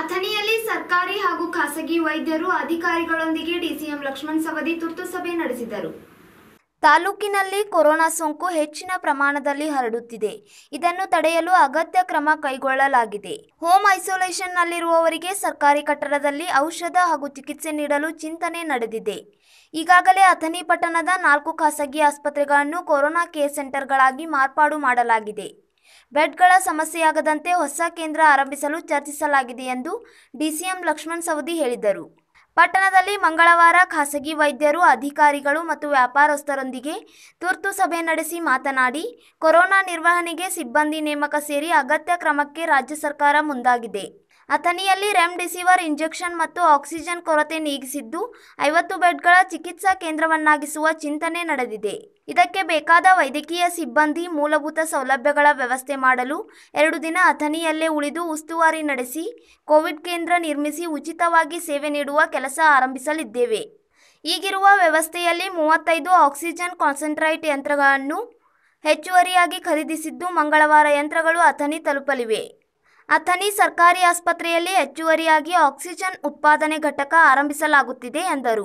ಅಥಣಿಯಲ್ಲಿ ಸರ್ಕಾರಿ ಹಾಗೂ ಖಾಸಗಿ ವೈದ್ಯರು ಅಧಿಕಾರಿಗಳೊಂದಿಗೆ ಡಿಸಿಎಂ ಲಕ್ಷ್ಮಣ್ ಸವದಿ ತುರ್ತು ಸಭೆ ನಡೆಸಿದರು ತಾಲೂಕಿನಲ್ಲಿ ಕೊರೋನಾ ಸೋಂಕು ಹೆಚ್ಚಿನ ಪ್ರಮಾಣದಲ್ಲಿ ಹರಡುತ್ತಿದೆ ಇದನ್ನು ತಡೆಯಲು ಅಗತ್ಯ ಕ್ರಮ ಕೈಗೊಳ್ಳಲಾಗಿದೆ ಹೋಮ್ ಐಸೋಲೇಷನ್ನಲ್ಲಿರುವವರಿಗೆ ಸರ್ಕಾರಿ ಕಟ್ಟಡದಲ್ಲಿ ಔಷಧ ಹಾಗೂ ಚಿಕಿತ್ಸೆ ನೀಡಲು ಚಿಂತನೆ ನಡೆದಿದೆ ಈಗಾಗಲೇ ಅಥಣಿ ಪಟ್ಟಣದ ನಾಲ್ಕು ಖಾಸಗಿ ಆಸ್ಪತ್ರೆಗಳನ್ನು ಕೊರೋನಾ ಕೇರ್ ಸೆಂಟರ್ಗಳಾಗಿ ಮಾರ್ಪಾಡು ಮಾಡಲಾಗಿದೆ ಬೆಡ್ಗಳ ಸಮಸ್ಯೆಯಾಗದಂತೆ ಹೊಸ ಕೇಂದ್ರ ಆರಂಭಿಸಲು ಚರ್ಚಿಸಲಾಗಿದೆ ಎಂದು ಡಿಸಿಎಂ ಲಕ್ಷ್ಮಣ್ ಸವದಿ ಹೇಳಿದರು ಪಟ್ಟಣದಲ್ಲಿ ಮಂಗಳವಾರ ಖಾಸಗಿ ವೈದ್ಯರು ಅಧಿಕಾರಿಗಳು ಮತ್ತು ವ್ಯಾಪಾರಸ್ಥರೊಂದಿಗೆ ತುರ್ತು ಸಭೆ ನಡೆಸಿ ಮಾತನಾಡಿ ಕೊರೋನಾ ನಿರ್ವಹಣೆಗೆ ಸಿಬ್ಬಂದಿ ನೇಮಕ ಸೇರಿ ಅಗತ್ಯ ಕ್ರಮಕ್ಕೆ ರಾಜ್ಯ ಸರ್ಕಾರ ಮುಂದಾಗಿದೆ ಅಥಣಿಯಲ್ಲಿ ರೆಮ್ಡಿಸಿವಿರ್ ಇಂಜೆಕ್ಷನ್ ಮತ್ತು ಆಕ್ಸಿಜನ್ ಕೊರತೆ ನೀಗಿಸಿದ್ದು ಐವತ್ತು ಬೆಡ್ಗಳ ಚಿಕಿತ್ಸಾ ಕೇಂದ್ರವನ್ನಾಗಿಸುವ ಚಿಂತನೆ ನಡೆದಿದೆ ಇದಕ್ಕೆ ಬೇಕಾದ ವೈದ್ಯಕೀಯ ಸಿಬ್ಬಂದಿ ಮೂಲಭೂತ ಸೌಲಭ್ಯಗಳ ವ್ಯವಸ್ಥೆ ಮಾಡಲು ಎರಡು ದಿನ ಅಥಣಿಯಲ್ಲೇ ಉಳಿದು ಉಸ್ತುವಾರಿ ನಡೆಸಿ ಕೋವಿಡ್ ಕೇಂದ್ರ ನಿರ್ಮಿಸಿ ಉಚಿತವಾಗಿ ಸೇವೆ ನೀಡುವ ಕೆಲಸ ಆರಂಭಿಸಲಿದ್ದೇವೆ ಈಗಿರುವ ವ್ಯವಸ್ಥೆಯಲ್ಲಿ ಮೂವತ್ತೈದು ಆಕ್ಸಿಜನ್ ಕಾನ್ಸಂಟ್ರೇಟ್ ಯಂತ್ರಗಳನ್ನು ಹೆಚ್ಚುವರಿಯಾಗಿ ಖರೀದಿಸಿದ್ದು ಮಂಗಳವಾರ ಯಂತ್ರಗಳು ಅಥಣಿ ತಲುಪಲಿವೆ ಅಥಣಿ ಸರ್ಕಾರಿ ಆಸ್ಪತ್ರೆಯಲ್ಲಿ ಹೆಚ್ಚುವರಿಯಾಗಿ ಆಕ್ಸಿಜನ್ ಉತ್ಪಾದನೆ ಘಟಕ ಆರಂಭಿಸಲಾಗುತ್ತಿದೆ ಎಂದರು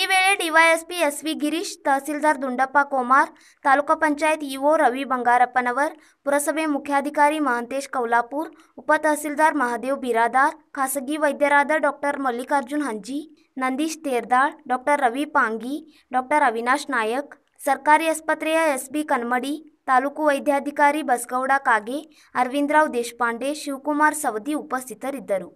ಈ ವೇಳೆ DYSP S V Girish tahsildar Dundappa Komar taluk panchayat EO Ravi Bangarappanavar ಪುರಸಭೆ ಮುಖ್ಯಾಧಿಕಾರಿ ಮಹಂತೇಶ್ ಕೌಲಾಪುರ್ ಉಪ ತಹಸೀಲ್ದಾರ್ ಮಹಾದೇವ್ ಬಿರಾದಾರ್ ಖಾಸಗಿ ವೈದ್ಯರಾದ doctor Mallikarjun Hanji Nandish Terdal doctor Ravi Pangi doctor Avinash Nayak ಸರ್ಕಾರಿ ಆಸ್ಪತ್ರೆಯ ಎಸ್ ಬಿ ಕನ್ಮಡಿ ತಾಲೂಕು ವೈದ್ಯಾಧಿಕಾರಿ ಬಸಗೌಡ ಕಾಗೆ ಅರವಿಂದರಾವ್ ದೇಶಪಾಂಡೆ ಶಿವಕುಮಾರ್ ಸವದಿ ಉಪಸ್ಥಿತರಿದ್ದರು